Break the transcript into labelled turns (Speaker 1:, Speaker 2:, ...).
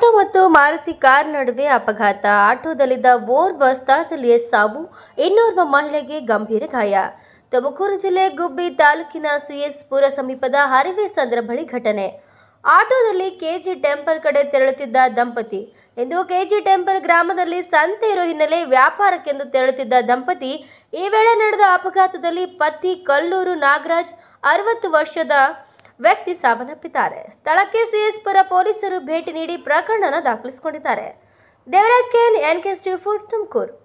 Speaker 1: auto ಮತ್ತು Maruti car ನಡುವೆ ಅಪಘಾತ ಆಟೋದಲ್ಲಿದ್ದ ಓರ್ವ ಸ್ಥಳದಲ್ಲಿಯೇ ಸಾವು ಇನ್ನೋರ್ವ ಮಹಿಳೆಗೆ ಗಂಭೀರ ಗಾಯ ತುಮಕೂರು ಜಿಲ್ಲೆ ಗುಬ್ಬಿ ತಾಲೂಕಿನ ಸಿಎಸ್ಪುರ ಸಮೀಪದ ಹರಿವೆ ಸಂದ್ರ ಬಳಿ ಘಟನೆ ಆಟೋದಲ್ಲಿ ಕೆಜಿ ಟೆಂಪಲ್ ಕಡೆ ತೆರಳುತ್ತಿದ್ದ ದಂಪತಿ ಇಂದು ಕೆಜಿ ಟೆಂಪಲ್ ಗ್ರಾಮದಲ್ಲಿ ಸಂತೆ ಇರುವ ಹಿನ್ನೆಲೆ ವ್ಯಾಪಾರಕ್ಕೆಂದು ತೆರಳುತ್ತಿದ್ದ ದಂಪತಿ ಈ ವೇಳೆ ನಡೆದ ಅಪಘಾತದಲ್ಲಿ ಪತಿ ಕಲ್ಲೂರು ನಾಗರಾಜ್ ಅರವತ್ತು ವರ್ಷದ ವ್ಯಕ್ತಿ ಸಾವನ್ನಪ್ಪಿದ್ದಾರೆ ಸ್ಥಳಕ್ಕೆ ಸಿಎಸ್ಪುರ ಪೊಲೀಸರು ಭೇಟಿ ನೀಡಿ ಪ್ರಕರಣ ದಾಖಲಿಸಿಕೊಂಡಿದ್ದಾರೆ Devaraj K N K Tumakuru